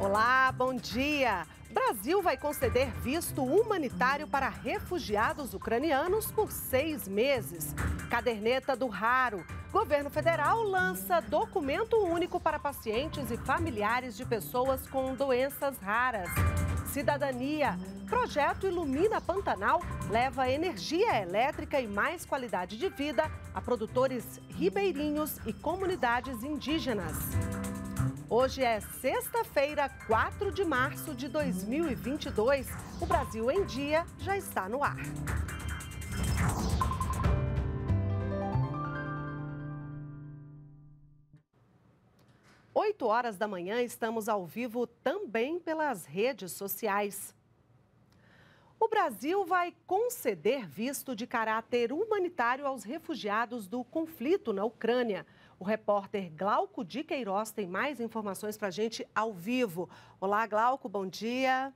Olá, bom dia! Brasil vai conceder visto humanitário para refugiados ucranianos por seis meses. Caderneta do Raro. Governo federal lança documento único para pacientes e familiares de pessoas com doenças raras. Cidadania. Projeto Ilumina Pantanal leva energia elétrica e mais qualidade de vida a produtores ribeirinhos e comunidades indígenas. Hoje é sexta-feira, 4 de março de 2022. O Brasil em Dia já está no ar. Oito horas da manhã, estamos ao vivo também pelas redes sociais. O Brasil vai conceder visto de caráter humanitário aos refugiados do conflito na Ucrânia. O repórter Glauco de Queiroz tem mais informações para a gente ao vivo. Olá, Glauco, bom dia.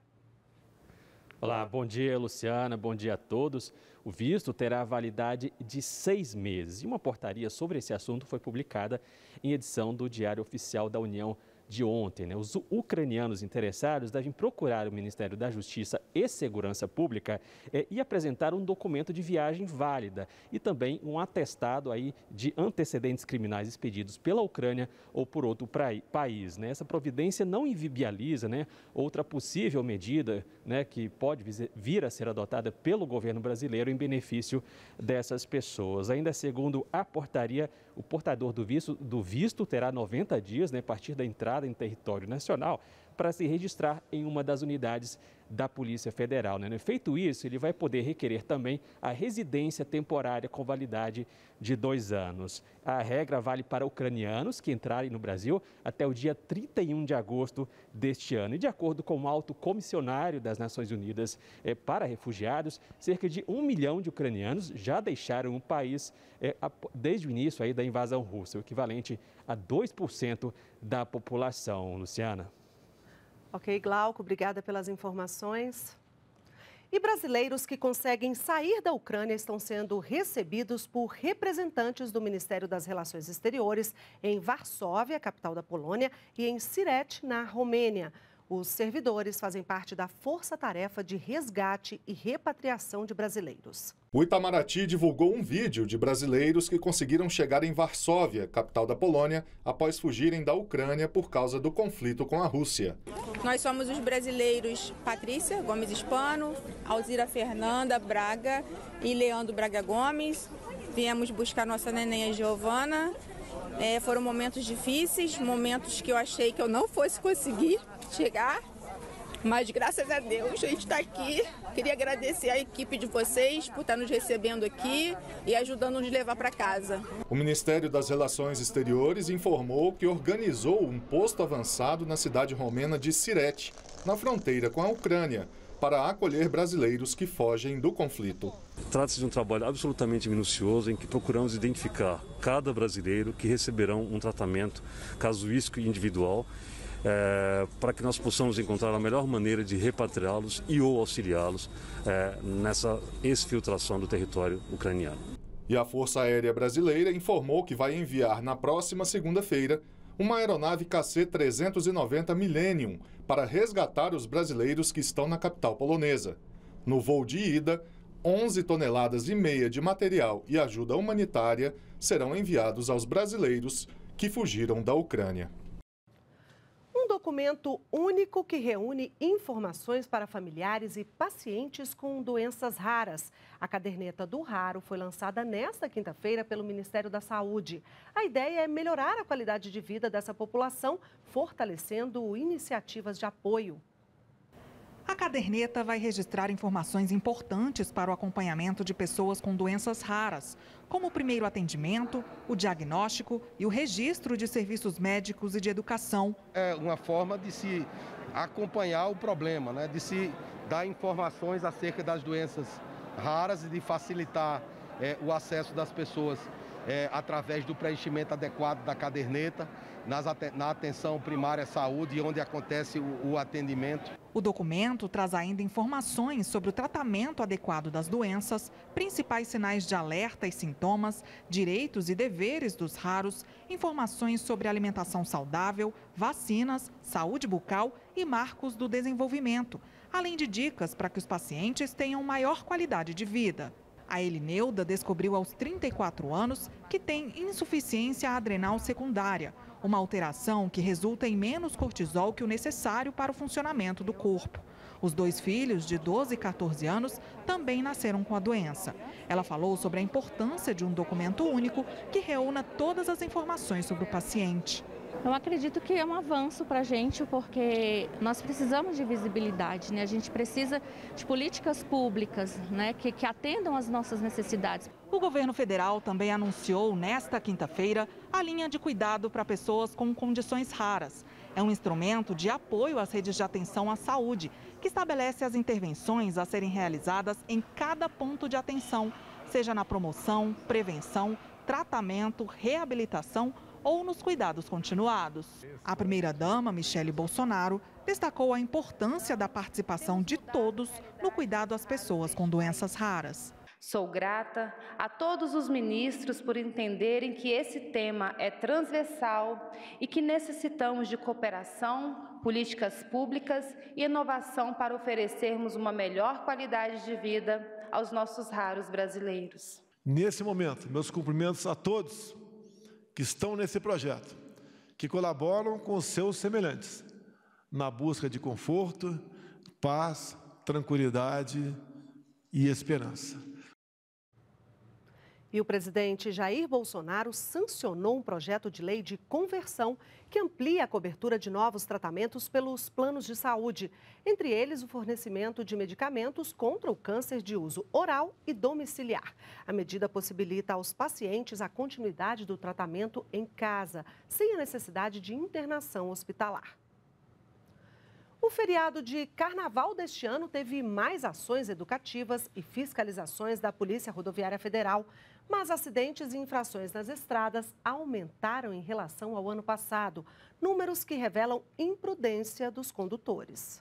Olá, bom dia, Luciana, bom dia a todos. O visto terá validade de seis meses e uma portaria sobre esse assunto foi publicada em edição do Diário Oficial da União Europeia de ontem. Né? Os ucranianos interessados devem procurar o Ministério da Justiça e Segurança Pública é, e apresentar um documento de viagem válida e também um atestado aí de antecedentes criminais expedidos pela Ucrânia ou por outro praí, país. Né? Essa providência não invibializa né? outra possível medida né, que pode vir a ser adotada pelo governo brasileiro em benefício dessas pessoas. Ainda segundo a portaria, o portador do visto, do visto terá 90 dias, né, a partir da entrada em território nacional, para se registrar em uma das unidades da Polícia Federal. Né? Feito isso, ele vai poder requerer também a residência temporária com validade de dois anos. A regra vale para ucranianos que entrarem no Brasil até o dia 31 de agosto deste ano. E de acordo com o alto comissionário das Nações Unidas eh, para Refugiados, cerca de um milhão de ucranianos já deixaram o país eh, desde o início aí, da invasão russa, o equivalente a 2% da população, Luciana. Ok, Glauco, obrigada pelas informações. E brasileiros que conseguem sair da Ucrânia estão sendo recebidos por representantes do Ministério das Relações Exteriores em Varsóvia, capital da Polônia, e em Siret, na Romênia. Os servidores fazem parte da força-tarefa de resgate e repatriação de brasileiros. O Itamaraty divulgou um vídeo de brasileiros que conseguiram chegar em Varsóvia, capital da Polônia, após fugirem da Ucrânia por causa do conflito com a Rússia. Nós somos os brasileiros Patrícia Gomes Hispano, Alzira Fernanda Braga e Leandro Braga Gomes. Viemos buscar nossa neném Giovana. É, foram momentos difíceis, momentos que eu achei que eu não fosse conseguir, chegar. Mas graças a Deus a gente está aqui. Queria agradecer a equipe de vocês por estar tá nos recebendo aqui e ajudando nos levar para casa. O Ministério das Relações Exteriores informou que organizou um posto avançado na cidade romena de Sirete, na fronteira com a Ucrânia, para acolher brasileiros que fogem do conflito. Trata-se de um trabalho absolutamente minucioso em que procuramos identificar cada brasileiro que receberão um tratamento casuístico e individual é, para que nós possamos encontrar a melhor maneira de repatriá-los e ou auxiliá-los é, nessa exfiltração do território ucraniano. E a Força Aérea Brasileira informou que vai enviar na próxima segunda-feira uma aeronave KC-390 Millennium para resgatar os brasileiros que estão na capital polonesa. No voo de ida, 11 toneladas e meia de material e ajuda humanitária serão enviados aos brasileiros que fugiram da Ucrânia documento único que reúne informações para familiares e pacientes com doenças raras. A caderneta do Raro foi lançada nesta quinta-feira pelo Ministério da Saúde. A ideia é melhorar a qualidade de vida dessa população, fortalecendo iniciativas de apoio. A caderneta vai registrar informações importantes para o acompanhamento de pessoas com doenças raras, como o primeiro atendimento, o diagnóstico e o registro de serviços médicos e de educação. É uma forma de se acompanhar o problema, né? de se dar informações acerca das doenças raras e de facilitar é, o acesso das pessoas é, através do preenchimento adequado da caderneta, nas, na atenção primária à saúde, onde acontece o, o atendimento. O documento traz ainda informações sobre o tratamento adequado das doenças, principais sinais de alerta e sintomas, direitos e deveres dos raros, informações sobre alimentação saudável, vacinas, saúde bucal e marcos do desenvolvimento, além de dicas para que os pacientes tenham maior qualidade de vida. A Elineuda descobriu aos 34 anos que tem insuficiência adrenal secundária, uma alteração que resulta em menos cortisol que o necessário para o funcionamento do corpo. Os dois filhos, de 12 e 14 anos, também nasceram com a doença. Ela falou sobre a importância de um documento único que reúna todas as informações sobre o paciente. Eu acredito que é um avanço para a gente, porque nós precisamos de visibilidade, né? a gente precisa de políticas públicas né? que, que atendam às nossas necessidades. O governo federal também anunciou nesta quinta-feira a linha de cuidado para pessoas com condições raras. É um instrumento de apoio às redes de atenção à saúde, que estabelece as intervenções a serem realizadas em cada ponto de atenção, seja na promoção, prevenção tratamento, reabilitação ou nos cuidados continuados. A primeira-dama, Michele Bolsonaro, destacou a importância da participação de todos no cuidado às pessoas com doenças raras. Sou grata a todos os ministros por entenderem que esse tema é transversal e que necessitamos de cooperação, políticas públicas e inovação para oferecermos uma melhor qualidade de vida aos nossos raros brasileiros. Nesse momento, meus cumprimentos a todos que estão nesse projeto, que colaboram com seus semelhantes na busca de conforto, paz, tranquilidade e esperança. E o presidente Jair Bolsonaro sancionou um projeto de lei de conversão que amplia a cobertura de novos tratamentos pelos planos de saúde, entre eles o fornecimento de medicamentos contra o câncer de uso oral e domiciliar. A medida possibilita aos pacientes a continuidade do tratamento em casa, sem a necessidade de internação hospitalar. O feriado de carnaval deste ano teve mais ações educativas e fiscalizações da Polícia Rodoviária Federal. Mas acidentes e infrações nas estradas aumentaram em relação ao ano passado, números que revelam imprudência dos condutores.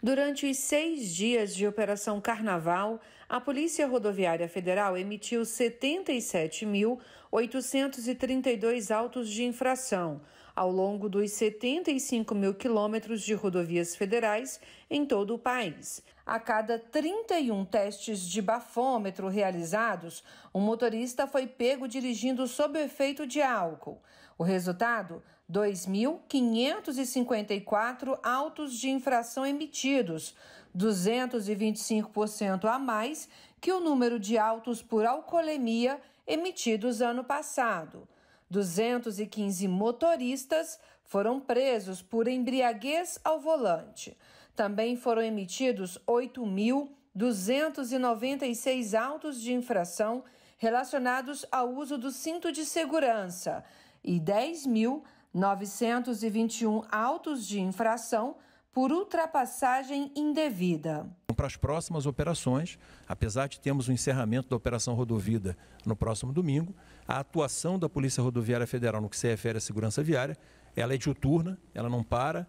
Durante os seis dias de Operação Carnaval, a Polícia Rodoviária Federal emitiu 77.832 autos de infração ao longo dos 75 mil quilômetros de rodovias federais em todo o país a cada 31 testes de bafômetro realizados, um motorista foi pego dirigindo sob o efeito de álcool. O resultado: 2.554 autos de infração emitidos, 225% a mais que o número de autos por alcoolemia emitidos ano passado. 215 motoristas foram presos por embriaguez ao volante. Também foram emitidos 8.296 autos de infração relacionados ao uso do cinto de segurança e 10.921 autos de infração por ultrapassagem indevida. Para as próximas operações, apesar de termos o encerramento da Operação Rodovida no próximo domingo, a atuação da Polícia Rodoviária Federal no que se refere à segurança viária, ela é diuturna, ela não para,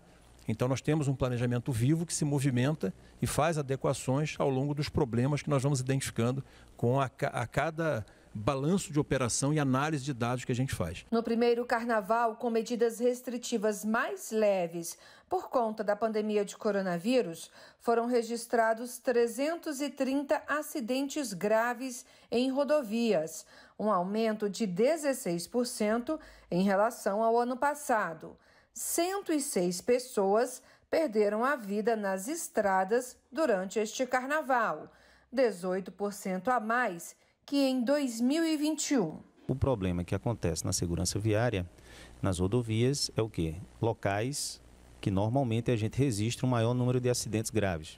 então nós temos um planejamento vivo que se movimenta e faz adequações ao longo dos problemas que nós vamos identificando com a, a cada balanço de operação e análise de dados que a gente faz. No primeiro carnaval, com medidas restritivas mais leves por conta da pandemia de coronavírus, foram registrados 330 acidentes graves em rodovias, um aumento de 16% em relação ao ano passado. 106 pessoas perderam a vida nas estradas durante este carnaval, 18% a mais que em 2021. O problema que acontece na segurança viária, nas rodovias, é o quê? Locais que normalmente a gente registra um maior número de acidentes graves.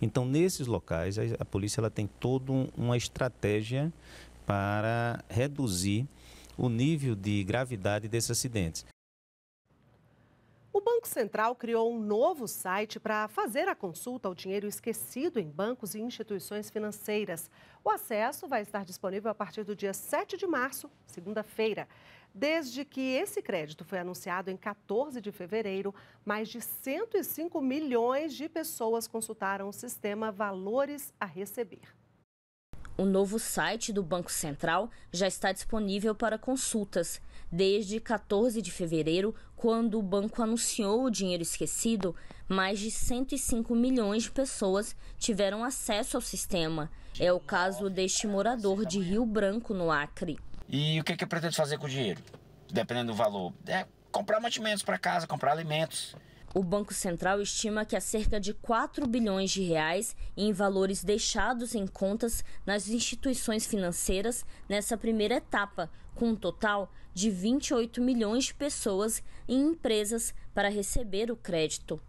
Então, nesses locais, a, polícia ela tem toda uma estratégia para reduzir o nível de gravidade desses acidentes. O Banco Central criou um novo site para fazer a consulta ao dinheiro esquecido em bancos e instituições financeiras. O acesso vai estar disponível a partir do dia 7 de março, segunda-feira. Desde que esse crédito foi anunciado em 14 de fevereiro, mais de 105 milhões de pessoas consultaram o sistema Valores a Receber. O novo site do Banco Central já está disponível para consultas. Desde 14 de fevereiro, quando o banco anunciou o dinheiro esquecido, mais de 105 milhões de pessoas tiveram acesso ao sistema. É o caso deste morador de Rio Branco, no Acre. E o que, que pretende fazer com o dinheiro? Dependendo do valor. É comprar mantimentos para casa, comprar alimentos. O Banco Central estima que há cerca de 4 bilhões de reais em valores deixados em contas nas instituições financeiras nessa primeira etapa, com um total de 28 milhões de pessoas e empresas para receber o crédito.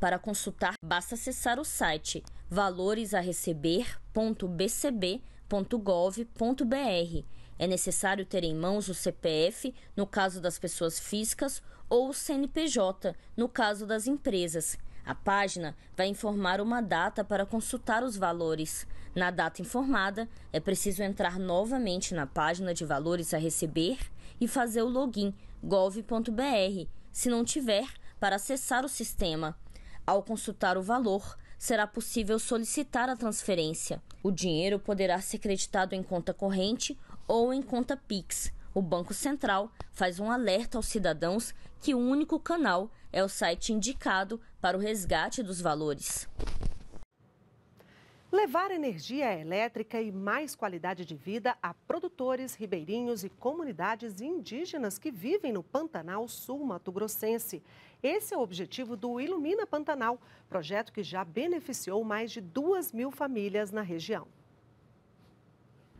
Para consultar, basta acessar o site valoresareceber.bcb.gov.br. É necessário ter em mãos o CPF, no caso das pessoas físicas, ou CNPJ, no caso das empresas. A página vai informar uma data para consultar os valores. Na data informada, é preciso entrar novamente na página de valores a receber e fazer o login gov.br, se não tiver, para acessar o sistema. Ao consultar o valor, será possível solicitar a transferência. O dinheiro poderá ser creditado em conta corrente ou em conta Pix o Banco Central faz um alerta aos cidadãos que o único canal é o site indicado para o resgate dos valores. Levar energia elétrica e mais qualidade de vida a produtores, ribeirinhos e comunidades indígenas que vivem no Pantanal Sul Mato Grossense. Esse é o objetivo do Ilumina Pantanal, projeto que já beneficiou mais de duas mil famílias na região.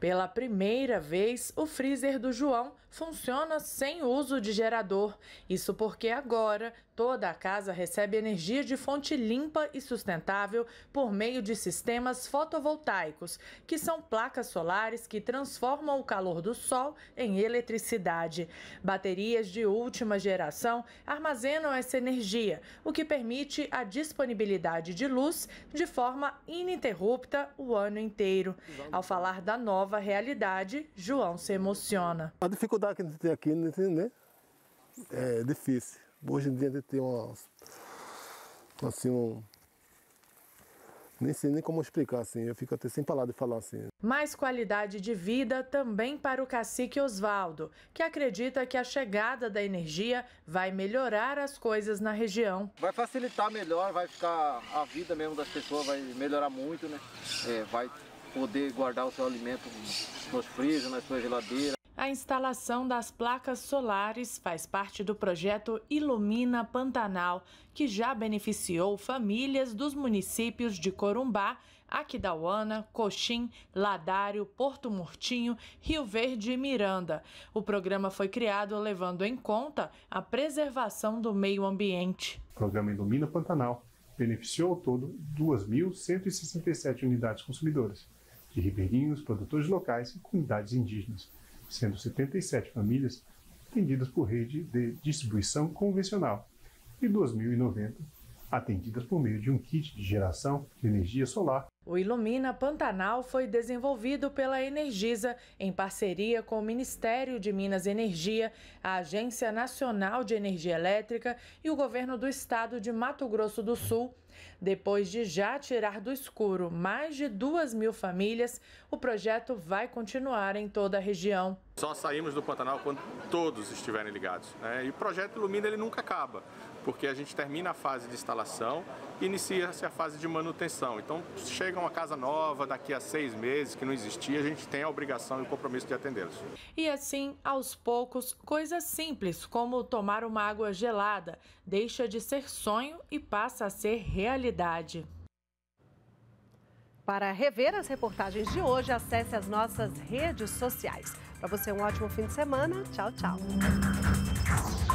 Pela primeira vez, o freezer do João funciona sem uso de gerador. Isso porque agora Toda a casa recebe energia de fonte limpa e sustentável por meio de sistemas fotovoltaicos, que são placas solares que transformam o calor do sol em eletricidade. Baterias de última geração armazenam essa energia, o que permite a disponibilidade de luz de forma ininterrupta o ano inteiro. Ao falar da nova realidade, João se emociona. A dificuldade que a gente tem aqui, né? né é difícil Tipo, hoje em dia ele tem uma. Assim, um, nem sei nem como explicar, assim, eu fico até sem palavras de falar assim. Mais qualidade de vida também para o cacique Oswaldo, que acredita que a chegada da energia vai melhorar as coisas na região. Vai facilitar melhor, vai ficar a vida mesmo das pessoas, vai melhorar muito, né? É, vai poder guardar o seu alimento nos freezer, nas suas geladeiras. A instalação das placas solares faz parte do projeto Ilumina Pantanal, que já beneficiou famílias dos municípios de Corumbá, Aquidauana, Coxim, Ladário, Porto Murtinho, Rio Verde e Miranda. O programa foi criado levando em conta a preservação do meio ambiente. O programa Ilumina Pantanal beneficiou ao todo 2.167 unidades consumidoras, de ribeirinhos, produtores locais e comunidades indígenas sendo 77 famílias atendidas por rede de distribuição convencional e 2.090 atendidas por meio de um kit de geração de energia solar. O Ilumina Pantanal foi desenvolvido pela Energisa em parceria com o Ministério de Minas e Energia, a Agência Nacional de Energia Elétrica e o Governo do Estado de Mato Grosso do Sul depois de já tirar do escuro mais de duas mil famílias, o projeto vai continuar em toda a região. Só saímos do Pantanal quando todos estiverem ligados. Né? E o projeto Ilumina ele nunca acaba, porque a gente termina a fase de instalação e inicia-se a fase de manutenção. Então, chega uma casa nova daqui a seis meses que não existia, a gente tem a obrigação e o compromisso de atendê-los. E assim, aos poucos, coisas simples como tomar uma água gelada deixa de ser sonho e passa a ser realidade realidade. Para rever as reportagens de hoje, acesse as nossas redes sociais. Para você, um ótimo fim de semana. Tchau, tchau.